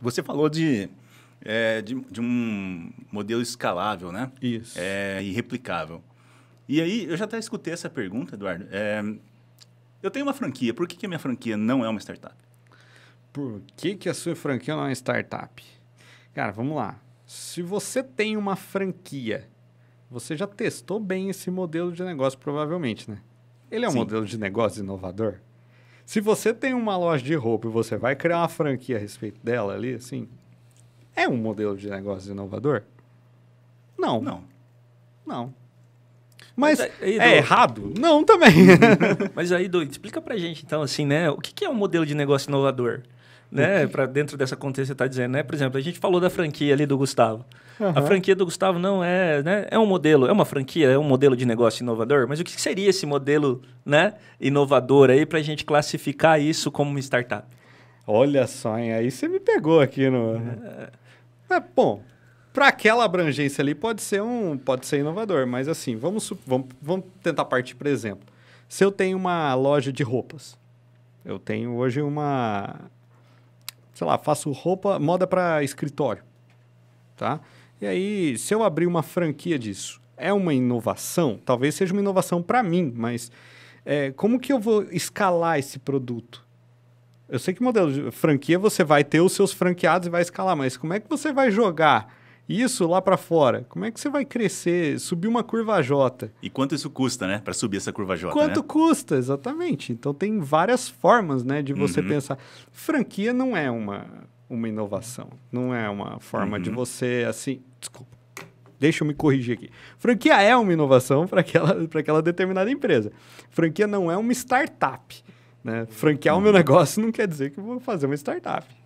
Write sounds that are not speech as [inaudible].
Você falou de, é, de, de, um modelo escalável, né? Isso. É, e replicável. E aí, eu já até escutei essa pergunta, Eduardo. É, eu tenho uma franquia, por que, que a minha franquia não é uma startup? Por que, que a sua franquia não é uma startup? Cara, vamos lá. Se você tem uma franquia, você já testou bem esse modelo de negócio, provavelmente, né? Ele é um Sim. modelo de negócio inovador? Se você tem uma loja de roupa e você vai criar uma franquia a respeito dela ali, assim, é um modelo de negócio inovador? Não. Não. Não. Mas, Mas aí, é errado? Não também. [laughs] Mas aí, Doido, explica pra gente então, assim, né? O que, que é um modelo de negócio inovador? né? Para dentro dessa contexto você está dizendo, né? Por exemplo, a gente falou da franquia ali do Gustavo. Uhum. A franquia do Gustavo não é, né? É um modelo, é uma franquia, é um modelo de negócio inovador. Mas o que seria esse modelo, né? Inovador aí para a gente classificar isso como uma startup? Olha só, hein? aí você me pegou aqui no. É... Né? É, bom, para aquela abrangência ali pode ser um, pode ser inovador, mas assim vamos, vamos, vamos tentar partir por exemplo. Se eu tenho uma loja de roupas, eu tenho hoje uma sei lá, faço roupa, moda para escritório, tá? E aí, se eu abrir uma franquia disso, é uma inovação? Talvez seja uma inovação para mim, mas é, como que eu vou escalar esse produto? Eu sei que modelo de franquia você vai ter os seus franqueados e vai escalar, mas como é que você vai jogar isso lá para fora. Como é que você vai crescer, subir uma curva J? E quanto isso custa, né? Para subir essa curva J? Né? Quanto né? custa, exatamente. Então tem várias formas, né, de você uhum. pensar. Franquia não é uma uma inovação, não é uma forma uhum. de você assim, desculpa. Deixa eu me corrigir aqui. Franquia é uma inovação para aquela, para aquela determinada empresa. Franquia não é uma startup. Né? Franquear uhum. o meu uhum. negócio não quer dizer que eu vou fazer uma startup.